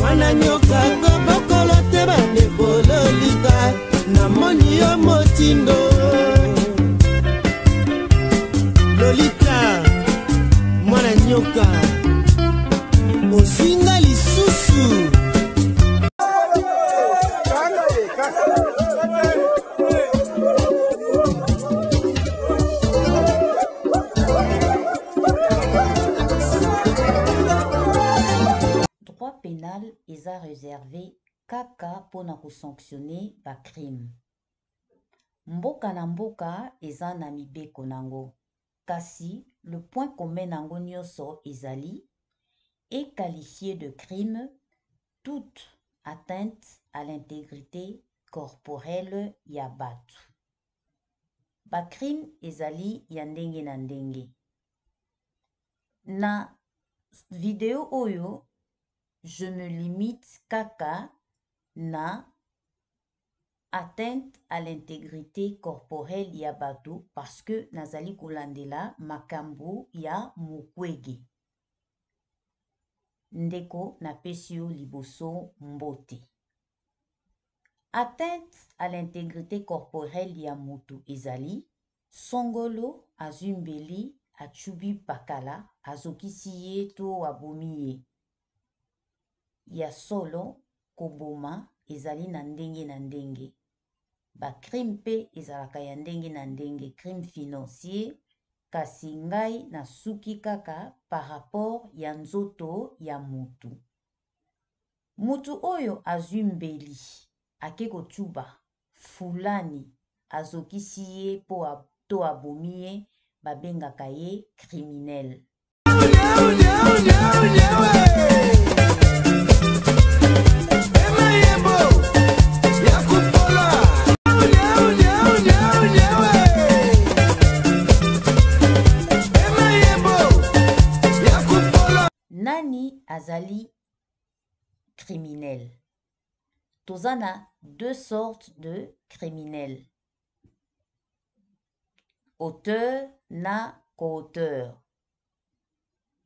mwana nyoka kobokolo te bandeko lolita namoni yo motindo lolita mwana nyoka ozinga lisusu réservé kaka pour nous sanctionner mboka na mboka eza na mibeko nango kasi le point commun nango nyoso est qualifié de crime toute atteinte à l'intégrité corporelle ya Ba crime ezali ya ndenge na ndenge na video oyo je me limite Kaka na atteinte à l'intégrité corporelle ya parce que nazali kolandela makambu ya mukwege. ndeko napesio liboso mbote atteinte à l'intégrité corporelle ya ezali songolo Azumbeli achubi pakala azokisi to abomi ya solo koboma ezali na ndenge na ndenge bacrime mpe ezalaka ya ndenge na ndenge crime financier kasi ngai nasuki kaka paraport ya nzoto ya motu motu oyo azwi mbeli ake kotuba fulani azokisi ye to abomi ye babengaka ye criminele azali criminel. Tozana deux sortes de criminels. Auteur na co-auteur.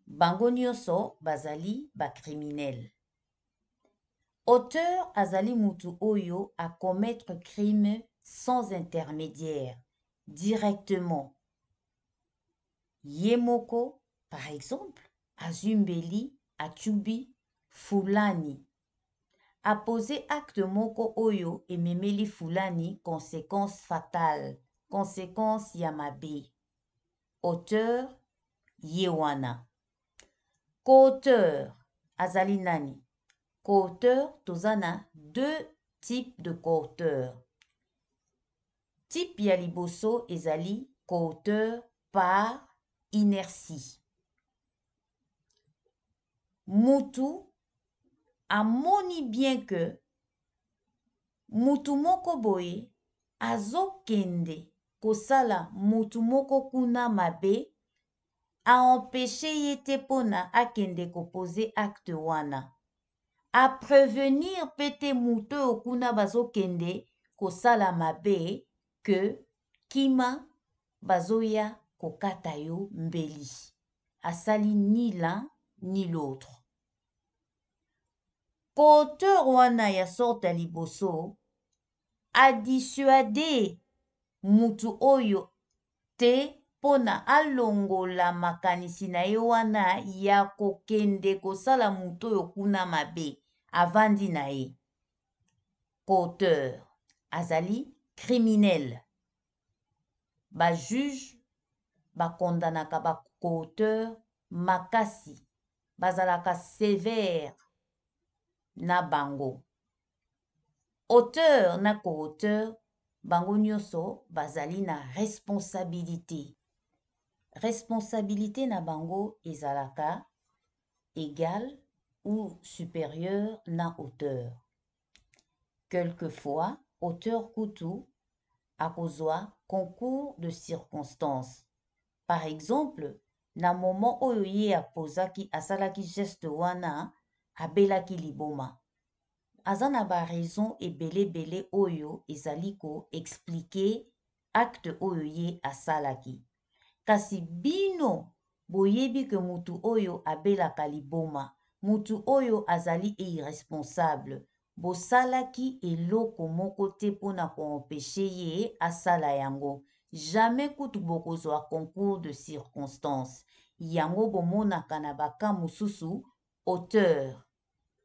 Bango nyoso bazali ba criminel. Auteur azali mutu oyo a commettre crime sans intermédiaire, directement. Yemoko, par exemple, azumbeli Atubi fulani poser acte moko oyo et ememeli fulani conséquence fatale conséquence yamabe. auteur yewana. Coteur azalinani. azali nani deux types de coauteur type yaliboso et ezali coauteur par inertie mutu moni bien que mutu moko azokende kosala mutu moko kuna mabe a ye yetepona kende akende kopose acte wana A prévenir pete Mutu okuna kende, bazokende kosala mabe que kima bazoya kokata yo mbeli sali ni l'un ni l'autre poteur wana ya sorte ya liboso adisuade motu oyo te mpona alongola makanisi na ye wana ya kokende kosala motu oyo kuna mabe avandi na ye poteur azali criminele bajuge bakondanaka bapoteur makasi bazalaka sévère na bango auteur na co-auteur bango nyoso bazali na responsabilité responsabilité na bango ezalaka égale ou supérieure na auteur quelquefois auteur kutu kozoa concours de circonstances par exemple na moment posa ki asalaki geste wana abelaki liboma aza na baraison ebeleebele oyo ezali ko explike acte oyo ye asalaki kasi bino boyebi ke motu oyo abelaka liboma motu oyo azali irresponsable bosalaki eloko moko te mpona koempeshe ye asala yango jamais kutu bokozwa concours de circonstance yango bomonaka na baka mosusu auteur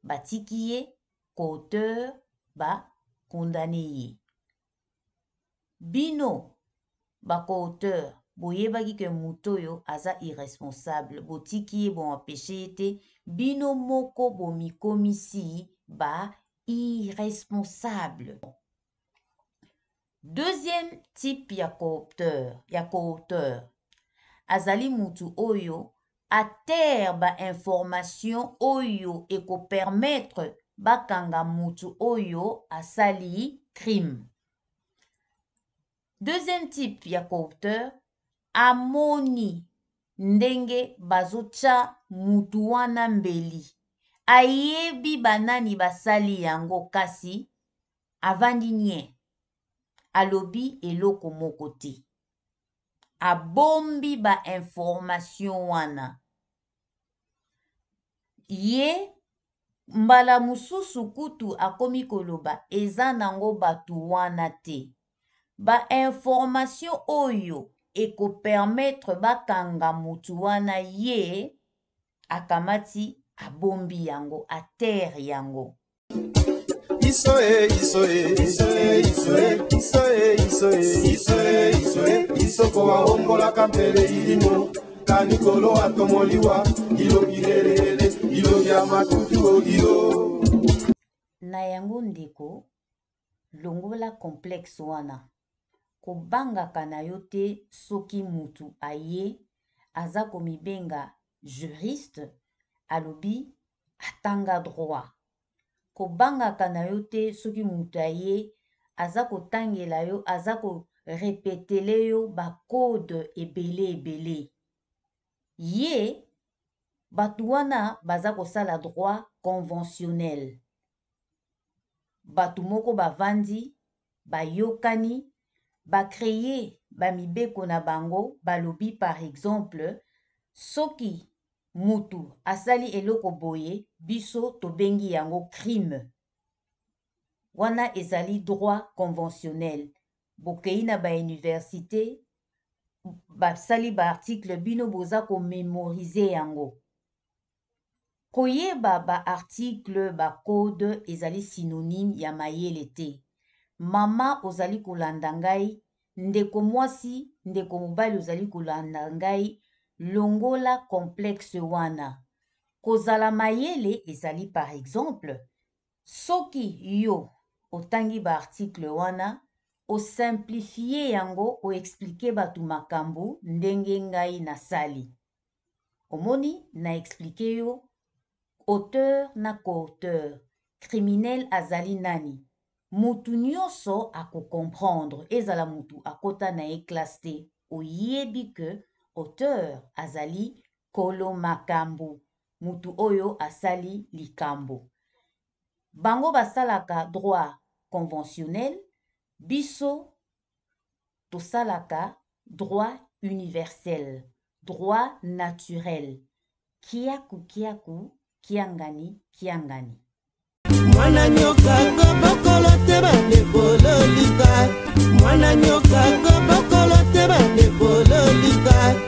batiki ye coauteur bakundani ye bino bacoauteur boyebaki ke moto oyo aza irresponsable botiki ye boempeshe ye te bino moko bomikomisi ba irresponsable deuxième type ya coauteur ya coauteur azali mutu oyo aterre bainformation oyo ekopermetre bakanga motu oyo asali crime deuxième type ya corrupteur amoni ndenge bazotya motu wana mbeli ayebi banani basali yango kasi avandi nie alobi eloko moko te abombi bainformation wana ye mbala mosusu kutu akomi koloba eza nango bato wana te bainformation oyo ekopermetre bakanga motu wana ye akamati abombi yango atere yango isoe isoe isoe isoe isoe isoe isoe isoko waombolaka mpele ilimo kanikolo atomoliwa ilobi lelele ilobi ya makutu ogilo na yango ndeko longola complexe wana kobangaka na yo te soki mutu aye aza komibenga juriste alobi atanga droit kobangaka na yo te soki moto aye aza kotangela yo aza korepetele yo bakode ebele ebele ye bato wana baza kosala droit conventionnel bato moko bavandi bayokani bacreye bamibeko na bango balobi par exemple soki motu asali eloko boye biso tobengi yango crime wana ezali droit conventionnel bokei na bauniversité basali baarticle bino boza komemorize yango koyeba baarticle bacode ezali synonyme ya mayele te mama ozali kolanda ngai ndeko mwasi ndeko mobali ozali kolanda ngai longola complexe wana kozala mayele ezali par exemple soki yo otangi baarticle wana osimplifie yango oexplike bato makambo ndenge ngai nasali omoni na explike yo auteur na coauteur criminel azali nani motu nyonso akocomprendre ezala motu akota na ye classe te oyebi ke auteur azali nkolo makambo motu oyo asali likambo bango basalaka droit conventionnel biso tosalaka droit universel droit naturel kiaku kiaku kiangani kiangani mwana nyoka kobokolo te bandeko lolika mwana nyoka kobokolo te bandeko lolika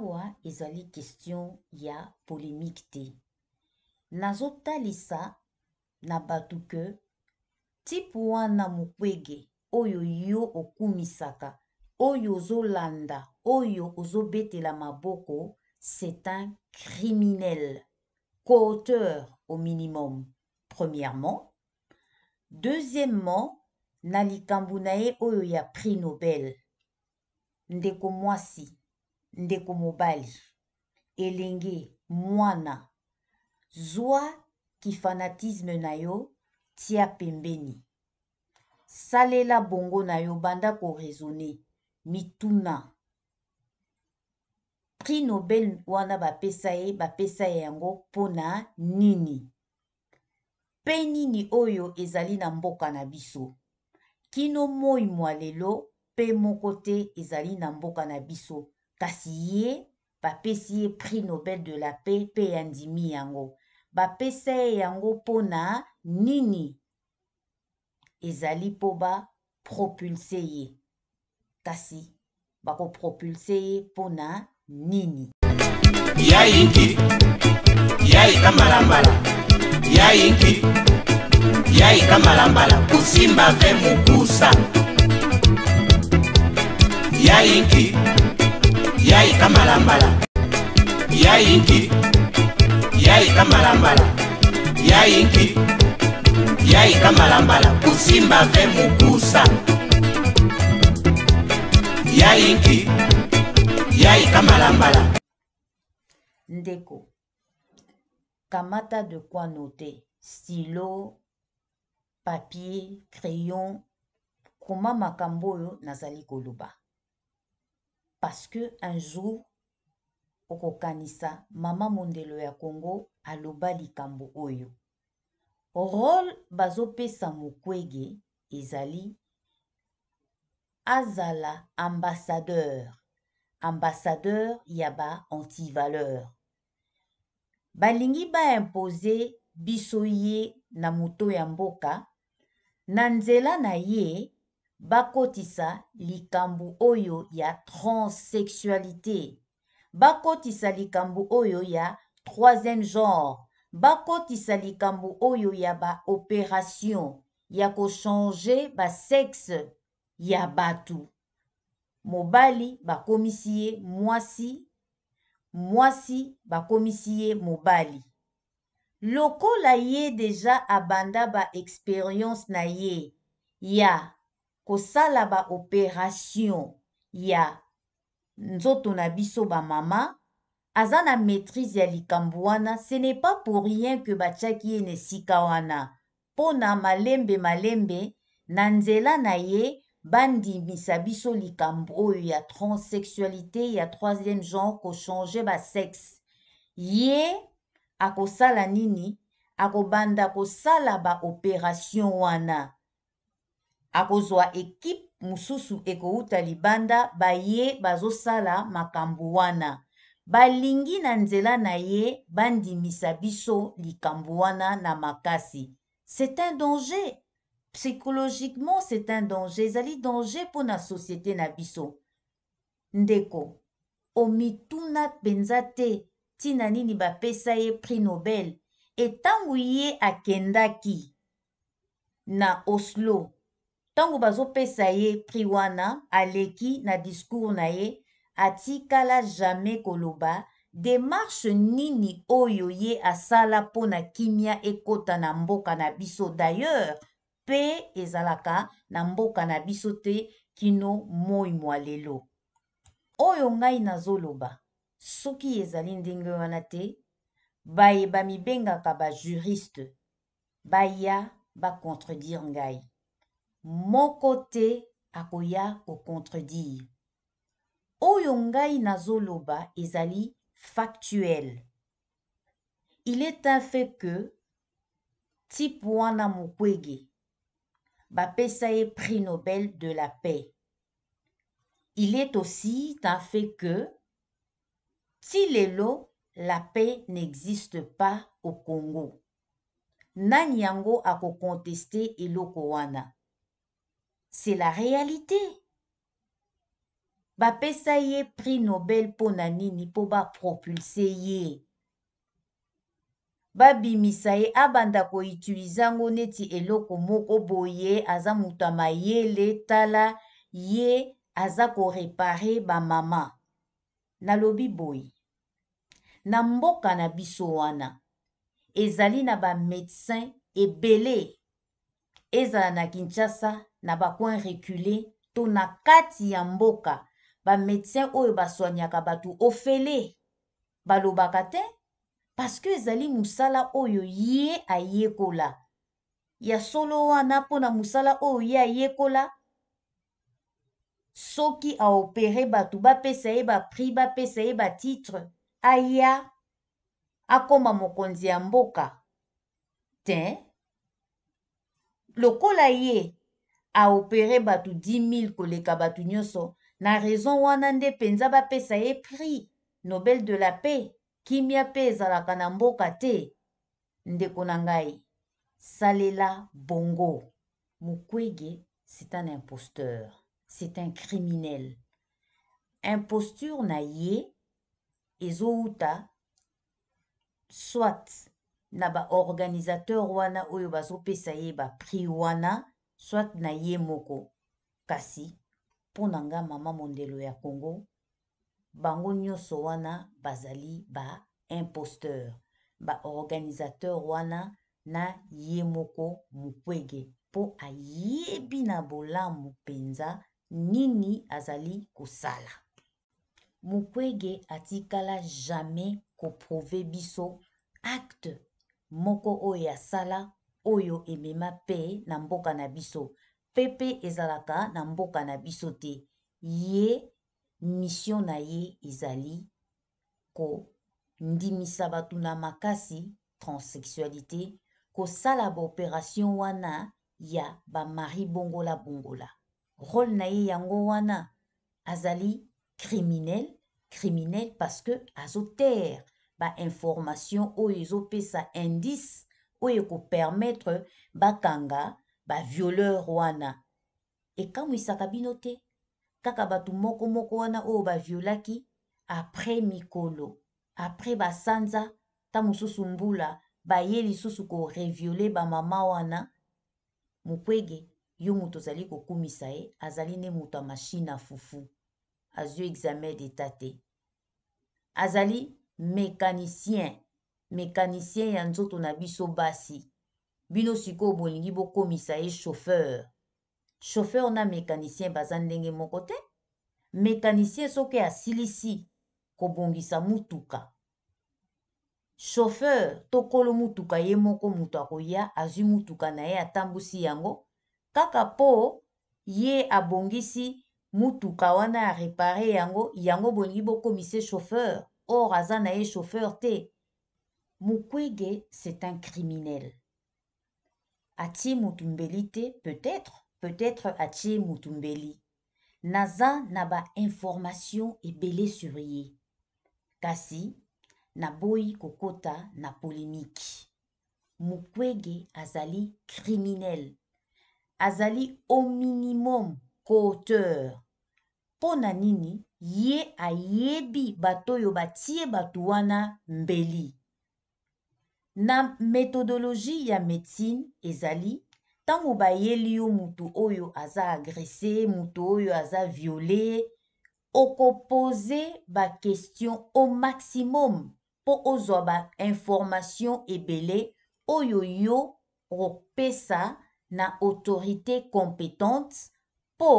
Awa ezali question ya polémique te nazotalisa na bato ke type wana oyo yo okumisaka oyo landa, oyo ozobetela maboko c'est un criminel coauteur au minimum premièrement deuxièmement nali likambo na oyo ya prix nobel ndeko mwasi ndeko mobali elenge mwana zwa kifanatisme na yo tia pembeni salela bongo na yo banda koraisonne mituna prix nobel wana bapesa ye bapesa ye yango mpona nini mpe nini oyo ezali na mboka na biso kino moi mwa lelo mpe moko te ezali na mboka na biso kasi ye bapesi ye prix nobel de la paix mpe ya ndimi yango bapesa ye yango mpona nini ezali mpo bapropulse ye kasi bakopropulse ye mpona nini yayingi yayika malambala yayingi yayika malambala kosimba mpe mokusa yayingi yayi ka malambala yayi nki yayi ka malambala yayi nki yayi ka malambala kusimba mpe mukusa yayi nki yayi ka malambala ndeko kamata de kwa note stylo papier crayon koma makambo oyo nazali koloba Parce que un jour okokanisa mama mondelo ya Congo aloba likambo oyo role bazopesa mokwege ezali azala ambassadeur ambassadeur ya ba anti valeur balingi ba imposer biso ye na moto ya mboka na nzela na ye bakotisa likambo oyo ya transsexualité bakotisa likambo oyo ya troisième genre bakotisa likambo oyo ya baopération ya kochange basexe ya bato mobali bakomisi ye mwasi mwasi bakomisi ye mobali lokola ye deja abanda baexperience na ye ya kosala ba operation ya nzoto na biso bamama aza na maîtrise ya likambo wana ce n'est pas pour rien ke batiaki ye na esika wana mpona malembe malembe na nzela na ye bandimisa biso likambo oyo ya transsexualité ya troisième genre kochange basexe ye akosala nini akobanda kosala ba operation wana akozwa ekipe mosusu ekowuta libanda baye bazosala makambo wana balingi na nzela na ye bandimisa biso likambo wana na makasi c'est un danger psychologiquement c'est un danger ezali danger mpona societe na biso ndeko omituna mpenza te ntina nini bapesa ye prix nobel entango ye akendaki na oslo ntango bazopesa ye prix wana aleki na discours na ye atikala jamai koloba demarshe nini oyo ye asala mpona kimia ekɔta na mboka na biso dailleurs mpe ezalaka na mboka na biso te kino moi mwa lelo oyo ngai nazoloba soki ezali ndenge wana te baye bamibengaka bajuriste baya bacontredire ngai mon côté akoya contredit. contredire nazo nazoloba ezali factuel il est un fait que type moukwege bapesa prix nobel de la paix il est aussi un fait que Tilelo, la paix n'existe pas au congo Nanyango a contesté eloko wana c'est la réalité bapesa ye prix nobel mpona nini mpo bapropulse ye babimisa ye abanda koutilize yango neti eloko moko boye aza moto ya mayele tala ye aza korepare bamama nalobi boye na mboka na biso wana ezali na bamédecin ebele ezala na kinshasa na bacoin recule to na kati ya mboka bamédecin oyo baswaniaka bato ofele balobaka te paske ezali mosala oyo ye ayekola ya solo wana mpona mosala oyo ye ayekola soki aopere bato bapesa ye baprix bapesa ye batitre aya akóma mokonzi ya mboka te lokola ye aopere bato 10 000 koleka bato nyonso na raison wana nde mpenza bapesa ye prix nobel de la paix kimia mpe ezalaka na mboka te ndeko na ngai salela bongo mukwege c'est un imposteur c'est un criminel imposture na ye ezouta soit na baorganisateur wana oyo bazopesa ye baprix wana swat na ye moko kasi mpona nga mama mondelo ya congo bango nyonso wana bazali ba imposteur baorganisateur wana na ye moko mokwege mpo ayebi na bolamu mpenza nini azali kosala mokwege atikala jamai koprouve biso acte moko oyo ya sala oyo emema pe na mboka na biso mpe pe ezalaka na mboka na biso te ye misio na ye ezali kondimisa bato na makasi transsexualité kosala baoperation wana ya bamari bongola-bongola role na ye yango wana azali criminel criminel parce que azotere bainformation oyo ezopesa indice oyo ekopermetre bakanga bavioleur wana ekamwisaka bino te kaka bato moko moko wana oyo baviolaki apres mikolo apres basanza ta mosusu mbula baye lisusu koreviole bamama wana mokwege yo moto ozali kokumisa ye azali nde moto ya mashine ya fufu azwi examen d'etat te azali mécanicien mécanicien ya nzoto na biso basi bino sikoyo bolingi bokomisa ye chauffeur chauffeur na mécanicien baza ndenge moko te mécanicien soki asilisi kobongisa motuka shofeur to kolo motuka ye moko moto akoya azwi motuka na ye atambusi yango kaka mpo ye abongisi motuka wana arepare yango yango bolingi bokomise shofeur or aza na ye chauffeur te mukwege c'est un criminel atie mutumbeli te peut-être peut-être atie mutumbeli naza na bainformation ebele sur ye kasi naboyi kokota na polémique mukwege azali criminel azali au minimum coauteur mpo na nini ye ayebi bato oyo batie bato wana mbeli na methodologie ya médecine ezali ntango bayeli yo motu oyo aza agrese motu oyo aza viole okopose bakestion au maximum mpo ozwa bainformation ebele oyo yo opesa na autorité compétente mpo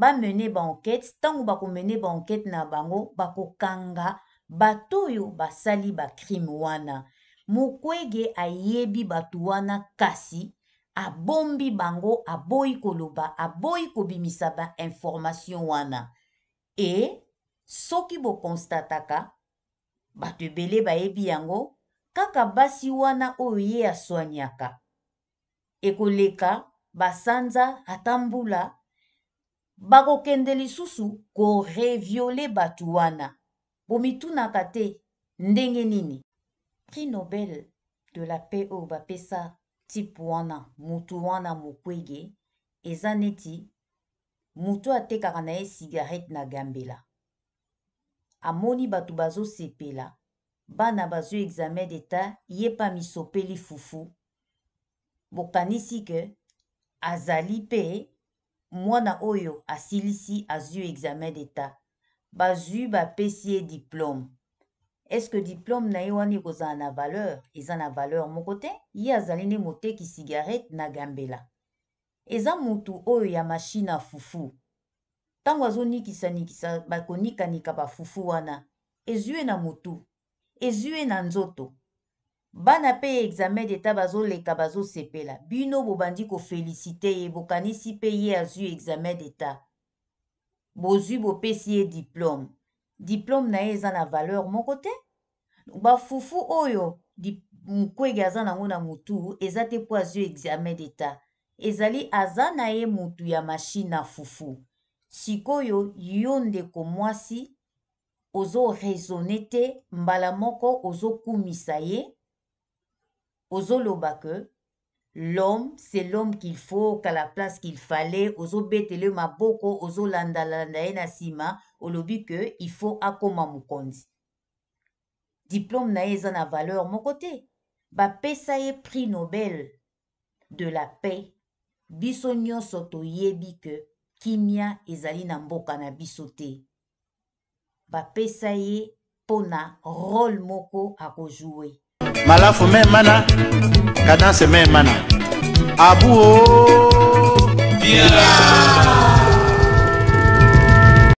bamene baenquete ntango bakomene baenquete na bango bakokanga bato oyo basali bacrime wana mukwege ayebi bato wana kasi abombi bango aboyi koloba aboyi kobimisa bainformation wana e soki bokonstataka bato ebele bayebi yango kaka basi wana oyo ye aswaniaka ekoleka basanza ata mbula bakokende lisusu koreviole bato wana bomitunaka te ndenge nini prix nobel de la paix oyo bapesa type wana motu wana mokwege eza neti motu atekaka na ye cigarette na gambela amoni bato bazosepela bana bazwi examen d'etat ye mpa misopeli fufu bokanisi ke azali mpe mwana oyo asilisi azwi examen d'etat bazwi bapesi ye diplome estce diplome na ye wana ekozala na valeur eza na valeur moko te ye azali nde moteki cigarette na gambela eza motu oyo ya mashine afufu ntango azonikisanikisa bakonikanika bafufu wana ezwi ye na motu ezwi ye na nzoto bana pe ya exame d'etat bazoleka bazosepela bino bobandi kofelisite ye bokanisi mpe ye azwi exame d'etat bozwi bopesi ye diplome diplome na ye eza na valeur moko te bafufu oyo mokwege aza nango na motu eza te mpo azwi exame d'etat ezali aza na ye motu ya mashine na fufu sikoyo yo ndeko mwasi ozoraisonne te mbala moko ozokumisa ye ozoloba ke l'homme c'est l'homme qu'il faut kala place qu'il fallait ozobetele maboko ozolandalanda ye na nsima olobi ke il faut akóma mokonzi diplôme na ye eza na valeur moko te bapesa ye prix nobel de la paix biso nyonso toyebi ke kimia ezali na mboka na biso te bapesa ye mpo na role moko akojoue malafu mɛmana kadanse mɛmana abuo. Yeah.